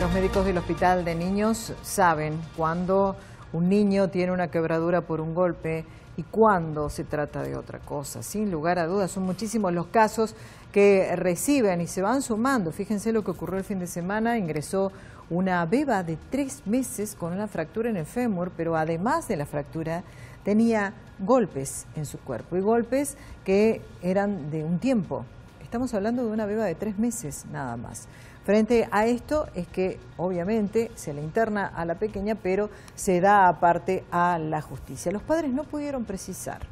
Los médicos del hospital de niños saben cuando un niño tiene una quebradura por un golpe y cuando se trata de otra cosa. Sin lugar a dudas, son muchísimos los casos que reciben y se van sumando. Fíjense lo que ocurrió el fin de semana, ingresó una beba de tres meses con una fractura en el fémur, pero además de la fractura tenía golpes en su cuerpo y golpes que eran de un tiempo, Estamos hablando de una beba de tres meses nada más. Frente a esto es que obviamente se le interna a la pequeña, pero se da aparte a la justicia. Los padres no pudieron precisar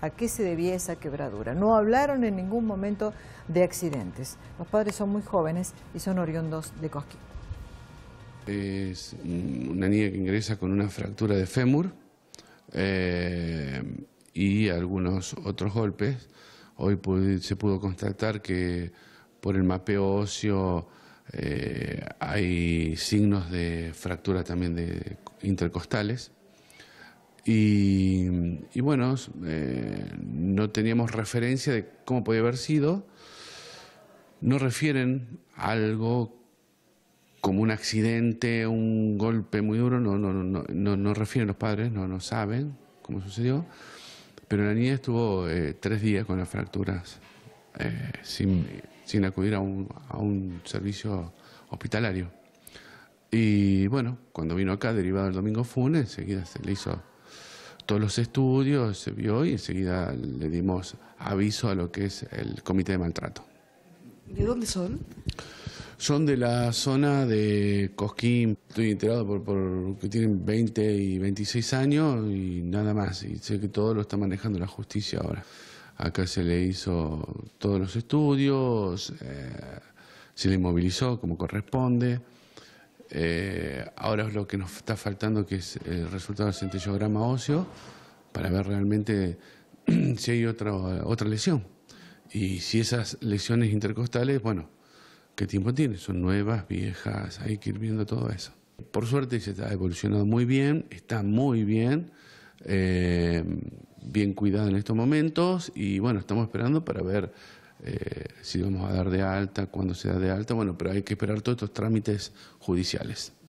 a qué se debía esa quebradura. No hablaron en ningún momento de accidentes. Los padres son muy jóvenes y son oriundos de Cosquín. Es una niña que ingresa con una fractura de fémur eh, y algunos otros golpes. Hoy se pudo constatar que por el mapeo óseo eh, hay signos de fractura también de intercostales. Y, bueno, eh, no teníamos referencia de cómo podía haber sido. No refieren algo como un accidente, un golpe muy duro, no, no, no, no, no refieren los padres, no, no saben cómo sucedió. Pero la niña estuvo eh, tres días con las fracturas eh, sin, sin, acudir a un, a un, servicio hospitalario. Y bueno, cuando vino acá, derivado el domingo FUNE, enseguida se le hizo todos los estudios, se vio y enseguida le dimos aviso a lo que es el comité de maltrato. ¿De dónde son? son de la zona de Cosquín. Estoy enterado por, que tienen 20 y 26 años y nada más. Y sé que todo lo está manejando la justicia ahora. Acá se le hizo todos los estudios, eh, se le movilizó como corresponde. Eh, ahora es lo que nos está faltando, que es el resultado del centellograma óseo, para ver realmente si hay otra, otra lesión. Y si esas lesiones intercostales, bueno, ¿Qué tiempo tiene? Son nuevas, viejas, hay que ir viendo todo eso. Por suerte se ha evolucionado muy bien, está muy bien, eh, bien cuidado en estos momentos y bueno, estamos esperando para ver eh, si vamos a dar de alta, cuándo se da de alta, bueno, pero hay que esperar todos estos trámites judiciales.